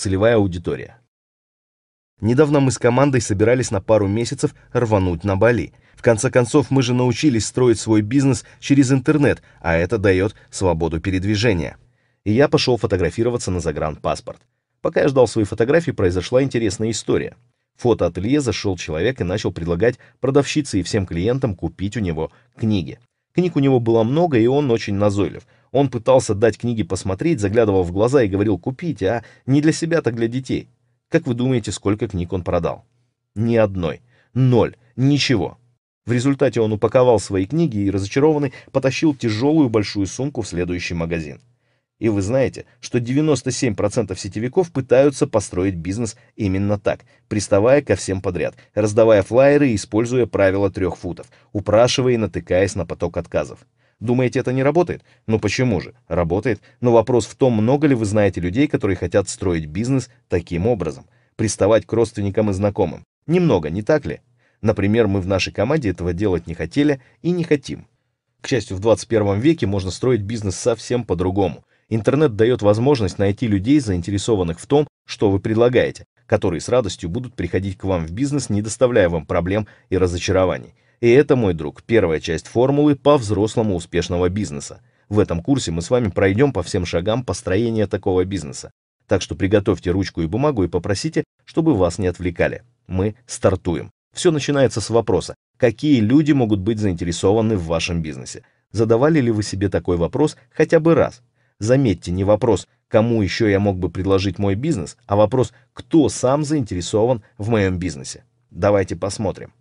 целевая аудитория. Недавно мы с командой собирались на пару месяцев рвануть на Бали. В конце концов, мы же научились строить свой бизнес через интернет, а это дает свободу передвижения. И я пошел фотографироваться на загранпаспорт. Пока я ждал свои фотографии, произошла интересная история. В фотоателье зашел человек и начал предлагать продавщице и всем клиентам купить у него книги. Книг у него было много, и он очень назойлив – он пытался дать книги посмотреть, заглядывал в глаза и говорил «купите», а не для себя, так для детей. Как вы думаете, сколько книг он продал? Ни одной. Ноль. Ничего. В результате он упаковал свои книги и, разочарованный, потащил тяжелую большую сумку в следующий магазин. И вы знаете, что 97% сетевиков пытаются построить бизнес именно так, приставая ко всем подряд, раздавая флайеры и используя правило трех футов, упрашивая и натыкаясь на поток отказов. Думаете, это не работает? Ну почему же? Работает. Но вопрос в том, много ли вы знаете людей, которые хотят строить бизнес таким образом, приставать к родственникам и знакомым. Немного, не так ли? Например, мы в нашей команде этого делать не хотели и не хотим. К счастью, в 21 веке можно строить бизнес совсем по-другому. Интернет дает возможность найти людей, заинтересованных в том, что вы предлагаете, которые с радостью будут приходить к вам в бизнес, не доставляя вам проблем и разочарований. И это, мой друг, первая часть формулы по-взрослому успешного бизнеса. В этом курсе мы с вами пройдем по всем шагам построения такого бизнеса. Так что приготовьте ручку и бумагу и попросите, чтобы вас не отвлекали. Мы стартуем. Все начинается с вопроса, какие люди могут быть заинтересованы в вашем бизнесе. Задавали ли вы себе такой вопрос хотя бы раз? Заметьте, не вопрос, кому еще я мог бы предложить мой бизнес, а вопрос, кто сам заинтересован в моем бизнесе. Давайте посмотрим.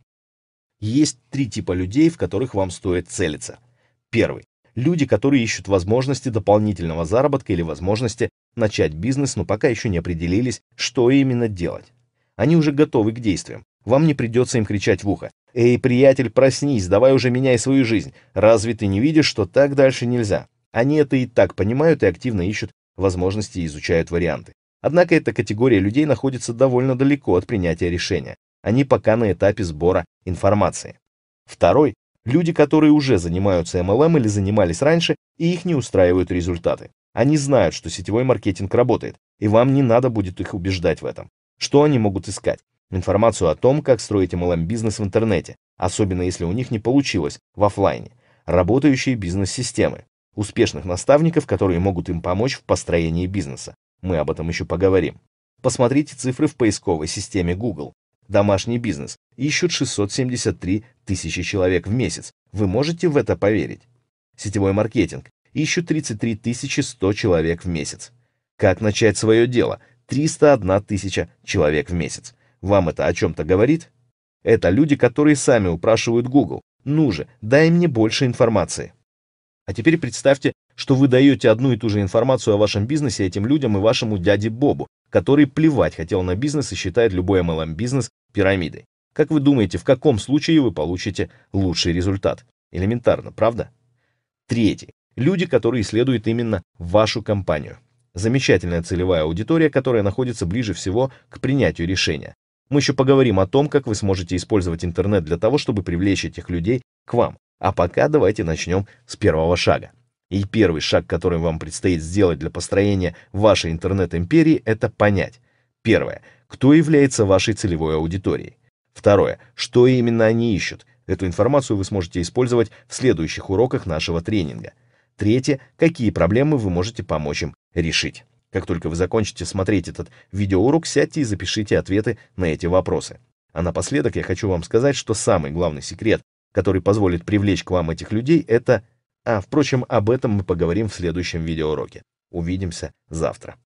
Есть три типа людей, в которых вам стоит целиться. Первый. Люди, которые ищут возможности дополнительного заработка или возможности начать бизнес, но пока еще не определились, что именно делать. Они уже готовы к действиям. Вам не придется им кричать в ухо. «Эй, приятель, проснись, давай уже меняй свою жизнь. Разве ты не видишь, что так дальше нельзя?» Они это и так понимают и активно ищут возможности и изучают варианты. Однако эта категория людей находится довольно далеко от принятия решения. Они а пока на этапе сбора информации. Второй – люди, которые уже занимаются MLM или занимались раньше, и их не устраивают результаты. Они знают, что сетевой маркетинг работает, и вам не надо будет их убеждать в этом. Что они могут искать? Информацию о том, как строить MLM-бизнес в интернете, особенно если у них не получилось, в офлайне. Работающие бизнес-системы. Успешных наставников, которые могут им помочь в построении бизнеса. Мы об этом еще поговорим. Посмотрите цифры в поисковой системе Google. Домашний бизнес ищут 673 тысячи человек в месяц. Вы можете в это поверить? Сетевой маркетинг ищут 33 100 человек в месяц. Как начать свое дело? 301 тысяча человек в месяц. Вам это о чем-то говорит? Это люди, которые сами упрашивают Google. Ну же, дай мне больше информации. А теперь представьте, что вы даете одну и ту же информацию о вашем бизнесе этим людям и вашему дяде Бобу, который плевать хотел на бизнес и считает любой MLM-бизнес пирамидой. Как вы думаете, в каком случае вы получите лучший результат? Элементарно, правда? Третий. Люди, которые исследуют именно вашу компанию. Замечательная целевая аудитория, которая находится ближе всего к принятию решения. Мы еще поговорим о том, как вы сможете использовать интернет для того, чтобы привлечь этих людей к вам. А пока давайте начнем с первого шага. И первый шаг, который вам предстоит сделать для построения вашей интернет-империи, это понять. Первое. Кто является вашей целевой аудиторией? Второе. Что именно они ищут? Эту информацию вы сможете использовать в следующих уроках нашего тренинга. Третье. Какие проблемы вы можете помочь им решить? Как только вы закончите смотреть этот видеоурок, сядьте и запишите ответы на эти вопросы. А напоследок я хочу вам сказать, что самый главный секрет, который позволит привлечь к вам этих людей, это а, впрочем, об этом мы поговорим в следующем видеоуроке. Увидимся завтра.